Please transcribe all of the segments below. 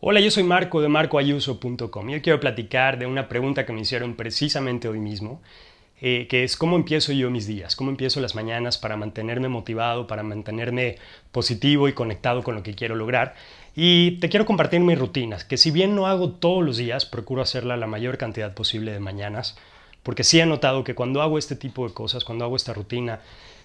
Hola, yo soy Marco de marcoayuso.com y hoy quiero platicar de una pregunta que me hicieron precisamente hoy mismo, eh, que es cómo empiezo yo mis días, cómo empiezo las mañanas para mantenerme motivado, para mantenerme positivo y conectado con lo que quiero lograr. Y te quiero compartir mis rutinas, que si bien no hago todos los días, procuro hacerla la mayor cantidad posible de mañanas, porque sí he notado que cuando hago este tipo de cosas, cuando hago esta rutina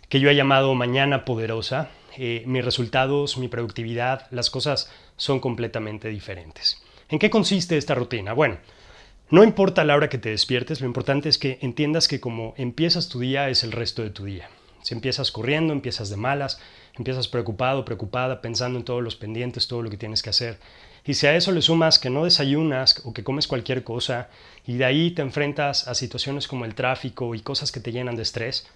que yo he llamado mañana poderosa, eh, mis resultados, mi productividad, las cosas son completamente diferentes. ¿En qué consiste esta rutina? Bueno, no importa la hora que te despiertes, lo importante es que entiendas que como empiezas tu día es el resto de tu día. Si empiezas corriendo, empiezas de malas, empiezas preocupado, preocupada, pensando en todos los pendientes, todo lo que tienes que hacer. Y si a eso le sumas que no desayunas o que comes cualquier cosa y de ahí te enfrentas a situaciones como el tráfico y cosas que te llenan de estrés,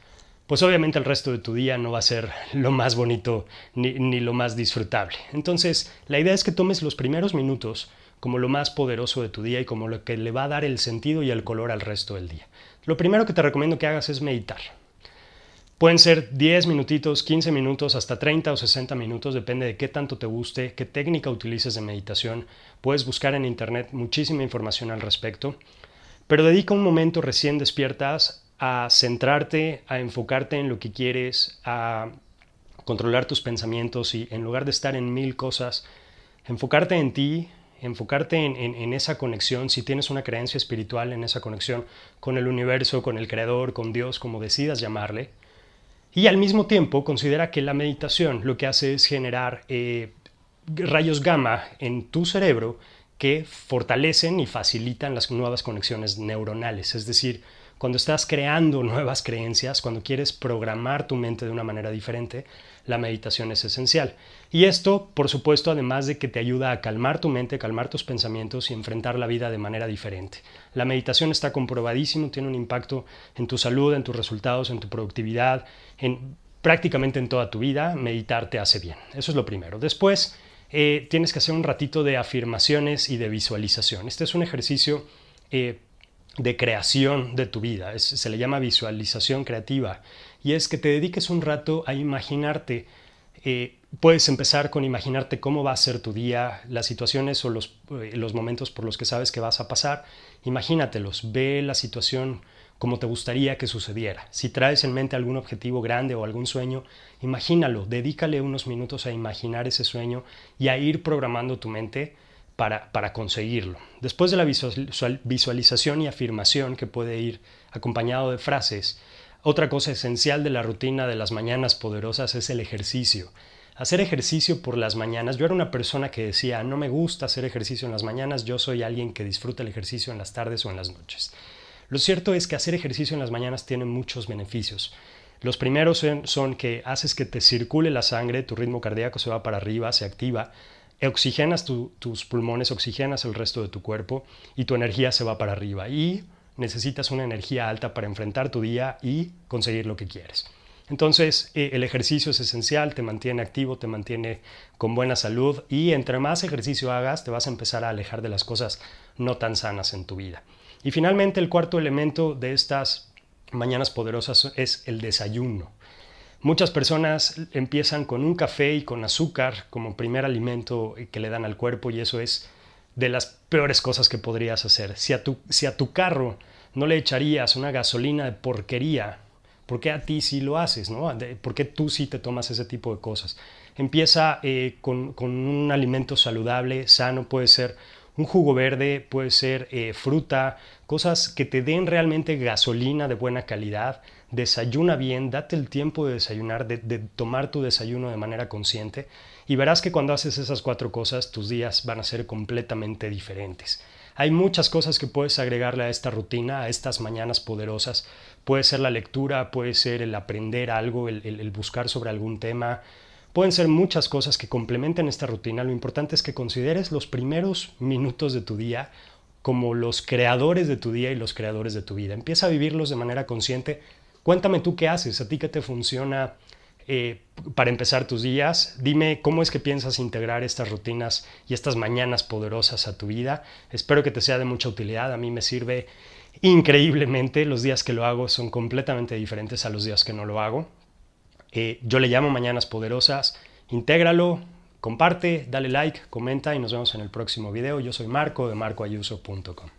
pues obviamente el resto de tu día no va a ser lo más bonito ni, lo más disfrutable. Entonces, la idea es que tomes los primeros minutos como lo más poderoso de tu día y como lo que le va a dar el sentido y el color al resto del día. Lo primero que te recomiendo que hagas es meditar. Pueden ser 10 minutitos, 15 minutos, hasta 30 o 60 minutos, depende de qué tanto te guste, qué técnica utilices de meditación. Puedes buscar en internet muchísima información al respecto, pero dedica un momento recién despiertas a centrarte, a enfocarte en lo que quieres, a controlar tus pensamientos y en lugar de estar en mil cosas, enfocarte en ti, enfocarte en, esa conexión, si tienes una creencia espiritual, en esa conexión con el universo, con el creador, con Dios, como decidas llamarle. Y al mismo tiempo considera que la meditación lo que hace es generar eh, rayos gamma en tu cerebro que fortalecen y facilitan las nuevas conexiones neuronales. Es decir, cuando estás creando nuevas creencias, cuando quieres programar tu mente de una manera diferente, la meditación es esencial. Y esto, por supuesto, además de que te ayuda a calmar tu mente, calmar tus pensamientos y enfrentar la vida de manera diferente. La meditación está comprobadísimo, tiene un impacto en tu salud, en tus resultados, en tu productividad, en prácticamente en toda tu vida. Meditar te hace bien. Eso es lo primero. Después, eh, tienes que hacer un ratito de afirmaciones y de visualización. Este es un ejercicio eh, de creación de tu vida. se le llama visualización creativa. Y es que te dediques un rato a imaginarte. Eh, puedes empezar con imaginarte cómo va a ser tu día, las situaciones o los, eh, los momentos por los que sabes que vas a pasar. Imagínatelos, ve la situación como te gustaría que sucediera. Si traes en mente algún objetivo grande o algún sueño, imagínalo, dedícale unos minutos a imaginar ese sueño y a ir programando tu mente para, conseguirlo. Después de la visualización y afirmación que puede ir acompañado de frases, otra cosa esencial de la rutina de las mañanas poderosas es el ejercicio. Hacer ejercicio por las mañanas. Yo era una persona que decía, no me gusta hacer ejercicio en las mañanas, yo soy alguien que disfruta el ejercicio en las tardes o en las noches. Lo cierto es que hacer ejercicio en las mañanas tiene muchos beneficios. Los primeros son que haces que te circule la sangre, tu ritmo cardíaco se va para arriba, se activa, oxigenas tus pulmones, oxigenas el resto de tu cuerpo y tu energía se va para arriba y necesitas una energía alta para enfrentar tu día y conseguir lo que quieres. Entonces eh, el ejercicio es esencial, te mantiene activo, te mantiene con buena salud y entre más ejercicio hagas te vas a empezar a alejar de las cosas no tan sanas en tu vida. Y finalmente el cuarto elemento de estas mañanas poderosas es el desayuno. Muchas personas empiezan con un café y con azúcar como primer alimento que le dan al cuerpo y eso es de las peores cosas que podrías hacer. Si a tu, si a tu carro no le echarías una gasolina de porquería, ¿por qué a ti si lo haces? ¿Por qué tú sí te tomas ese tipo de cosas? Empieza eh, con un alimento saludable, sano, puede ser un jugo verde puede ser eh, fruta, cosas que te den realmente gasolina de buena calidad. Desayuna bien, date el tiempo de desayunar, de, tomar tu desayuno de manera consciente y verás que cuando haces esas cuatro cosas tus días van a ser completamente diferentes. Hay muchas cosas que puedes agregarle a esta rutina, a estas mañanas poderosas. Puede ser la lectura, puede ser el aprender algo, el buscar sobre algún tema, Pueden ser muchas cosas que complementen esta rutina. Lo importante es que consideres los primeros minutos de tu día como los creadores de tu día y los creadores de tu vida. Empieza a vivirlos de manera consciente. Cuéntame tú qué haces, a ti qué te funciona eh, para empezar tus días. Dime cómo es que piensas integrar estas rutinas y estas mañanas poderosas a tu vida. Espero que te sea de mucha utilidad. A mí me sirve increíblemente. Los días que lo hago son completamente diferentes a los días que no lo hago. Eh, yo le llamo Mañanas Poderosas. Intégralo, comparte, dale like, comenta y nos vemos en el próximo video. Yo soy Marco de marcoayuso.com.